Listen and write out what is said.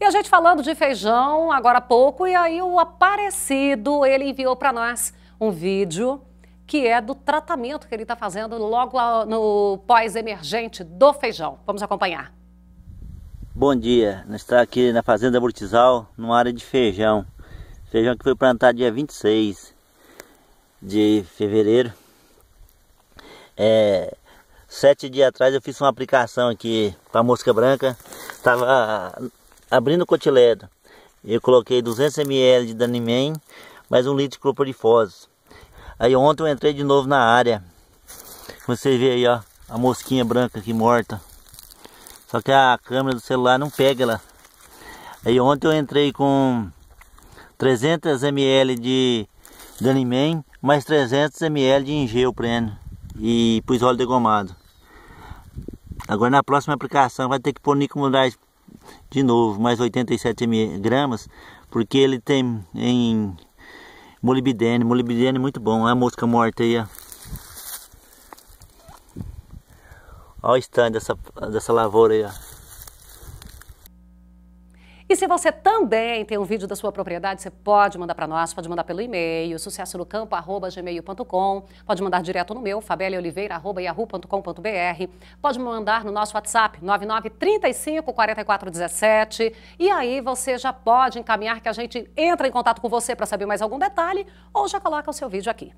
E a gente falando de feijão agora há pouco, e aí o Aparecido, ele enviou para nós um vídeo que é do tratamento que ele está fazendo logo no pós-emergente do feijão. Vamos acompanhar. Bom dia, nós estamos tá aqui na Fazenda Murtizal, numa área de feijão. Feijão que foi plantado dia 26 de fevereiro. É, sete dias atrás eu fiz uma aplicação aqui para mosca branca. tava Abrindo o cotiledo, eu coloquei 200 ml de Danimem, mais um litro de cloporifose. Aí ontem eu entrei de novo na área. Você vê aí, ó, a mosquinha branca aqui morta. Só que a câmera do celular não pega ela. Aí ontem eu entrei com 300 ml de Danimem, mais 300 ml de Engeu Preno e pus óleo degomado. Agora na próxima aplicação vai ter que pôr nicomunidade de novo mais 87 gramas, porque ele tem em molibdênio, molibdênio é muito bom, a mosca morta aí, ó. Olha o stand dessa, dessa lavoura aí, ó. E se você também tem um vídeo da sua propriedade, você pode mandar para nós, pode mandar pelo e-mail, campo@gmail.com, pode mandar direto no meu, fabeliaoliveira.yahoo.com.br, pode mandar no nosso WhatsApp, 99354417, e aí você já pode encaminhar que a gente entra em contato com você para saber mais algum detalhe, ou já coloca o seu vídeo aqui.